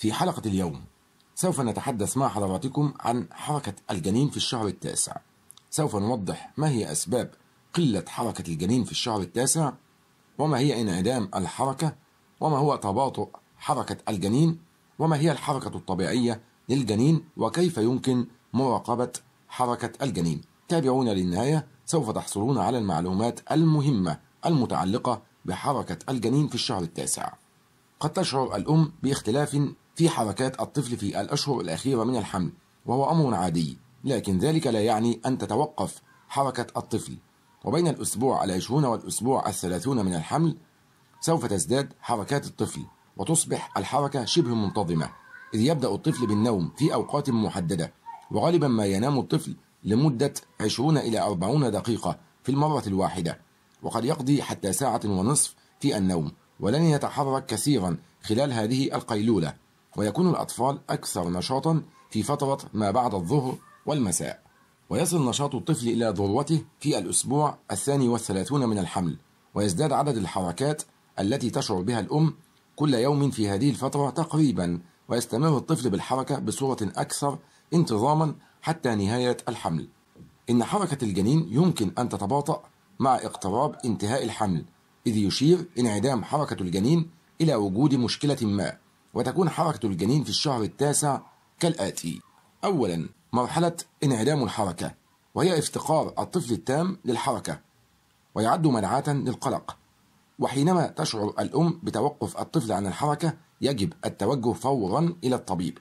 في حلقة اليوم سوف نتحدث مع حضراتكم عن حركة الجنين في الشهر التاسع سوف نوضح ما هي أسباب قلة حركة الجنين في الشهر التاسع وما هي انعدام الحركة وما هو تباطؤ حركة الجنين وما هي الحركة الطبيعية للجنين وكيف يمكن مراقبة حركة الجنين تابعونا للنهاية سوف تحصلون على المعلومات المهمة المتعلقة بحركة الجنين في الشهر التاسع قد تشعر الأم باختلاف في حركات الطفل في الأشهر الأخيرة من الحمل وهو أمر عادي لكن ذلك لا يعني أن تتوقف حركة الطفل وبين الأسبوع العشرون والأسبوع الثلاثون من الحمل سوف تزداد حركات الطفل وتصبح الحركة شبه منتظمة إذ يبدأ الطفل بالنوم في أوقات محددة وغالبا ما ينام الطفل لمدة 20 إلى 40 دقيقة في المرة الواحدة وقد يقضي حتى ساعة ونصف في النوم ولن يتحرك كثيرا خلال هذه القيلولة ويكون الأطفال أكثر نشاطا في فترة ما بعد الظهر والمساء ويصل نشاط الطفل إلى ذروته في الأسبوع الثاني والثلاثون من الحمل ويزداد عدد الحركات التي تشعر بها الأم كل يوم في هذه الفترة تقريبا ويستمر الطفل بالحركة بصورة أكثر انتظاما حتى نهاية الحمل إن حركة الجنين يمكن أن تتباطأ مع اقتراب انتهاء الحمل إذ يشير انعدام حركة الجنين إلى وجود مشكلة ما وتكون حركة الجنين في الشهر التاسع كالآتي أولا مرحلة انعدام الحركة وهي افتقار الطفل التام للحركة ويعد مدعاة للقلق وحينما تشعر الأم بتوقف الطفل عن الحركة يجب التوجه فورا إلى الطبيب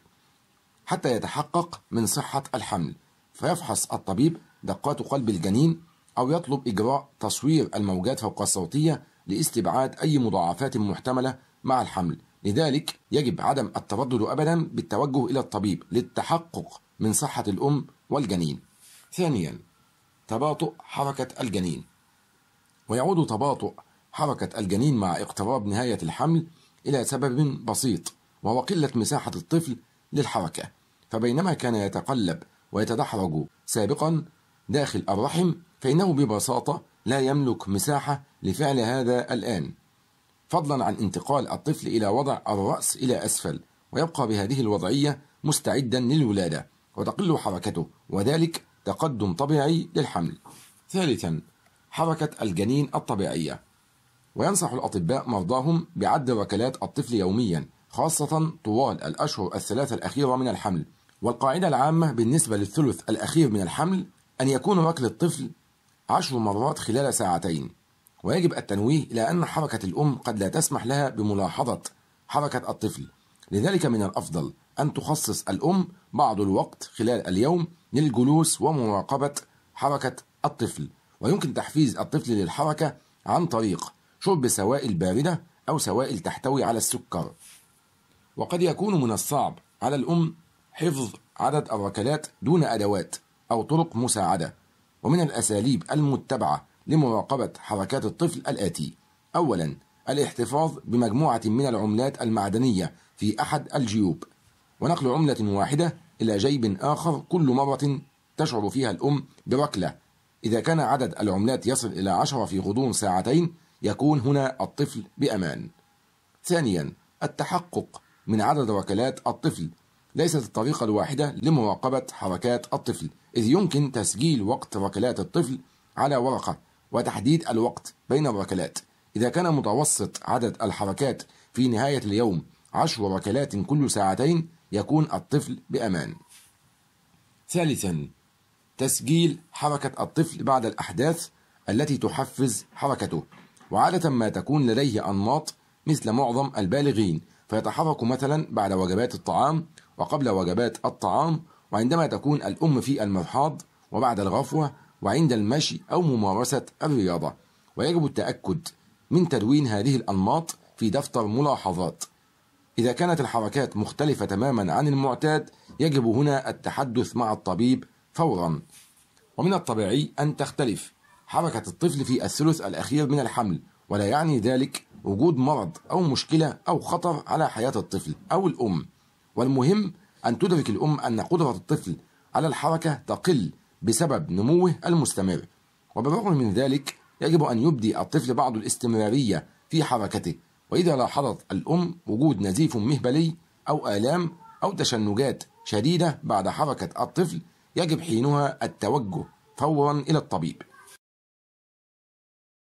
حتى يتحقق من صحة الحمل فيفحص الطبيب دقات قلب الجنين أو يطلب إجراء تصوير الموجات فوق الصوتية لاستبعاد أي مضاعفات محتملة مع الحمل لذلك يجب عدم التردد أبدا بالتوجه إلى الطبيب للتحقق من صحة الأم والجنين ثانيا تباطؤ حركة الجنين ويعود تباطؤ حركة الجنين مع اقتراب نهاية الحمل إلى سبب بسيط وهو قلة مساحة الطفل للحركة فبينما كان يتقلب ويتدحرج سابقا داخل الرحم فإنه ببساطة لا يملك مساحة لفعل هذا الآن فضلا عن انتقال الطفل إلى وضع الرأس إلى أسفل ويبقى بهذه الوضعية مستعدا للولادة وتقل حركته وذلك تقدم طبيعي للحمل ثالثا حركة الجنين الطبيعية وينصح الأطباء مرضاهم بعد ركلات الطفل يوميا خاصة طوال الأشهر الثلاثة الأخيرة من الحمل والقاعدة العامة بالنسبة للثلث الأخير من الحمل أن يكون ركل الطفل عشر مرات خلال ساعتين ويجب التنويه إلى أن حركة الأم قد لا تسمح لها بملاحظة حركة الطفل لذلك من الأفضل أن تخصص الأم بعض الوقت خلال اليوم للجلوس ومراقبة حركة الطفل ويمكن تحفيز الطفل للحركة عن طريق شرب سوائل باردة أو سوائل تحتوي على السكر وقد يكون من الصعب على الأم حفظ عدد الركلات دون أدوات أو طرق مساعدة ومن الأساليب المتبعة لمراقبة حركات الطفل الآتي أولا الاحتفاظ بمجموعة من العملات المعدنية في أحد الجيوب ونقل عملة واحدة إلى جيب آخر كل مرة تشعر فيها الأم بركلة إذا كان عدد العملات يصل إلى عشرة في غضون ساعتين يكون هنا الطفل بأمان ثانيا التحقق من عدد ركلات الطفل ليست الطريقة الواحدة لمراقبة حركات الطفل إذ يمكن تسجيل وقت ركلات الطفل على ورقة وتحديد الوقت بين الركلات إذا كان متوسط عدد الحركات في نهاية اليوم عشر ركلات كل ساعتين يكون الطفل بأمان ثالثا تسجيل حركة الطفل بعد الأحداث التي تحفز حركته وعادة ما تكون لديه أنماط مثل معظم البالغين فيتحرك مثلا بعد وجبات الطعام وقبل وجبات الطعام وعندما تكون الأم في المرحاض وبعد الغفوة وعند المشي أو ممارسة الرياضة ويجب التأكد من تدوين هذه الأنماط في دفتر ملاحظات إذا كانت الحركات مختلفة تماما عن المعتاد يجب هنا التحدث مع الطبيب فورا ومن الطبيعي أن تختلف حركة الطفل في الثلث الأخير من الحمل ولا يعني ذلك وجود مرض أو مشكلة أو خطر على حياة الطفل أو الأم والمهم أن تدرك الأم أن قدرة الطفل على الحركة تقل بسبب نموه المستمر وبالرغم من ذلك يجب أن يبدي الطفل بعض الاستمرارية في حركته وإذا لاحظت الأم وجود نزيف مهبلي أو آلام أو تشنجات شديدة بعد حركة الطفل يجب حينها التوجه فورا إلى الطبيب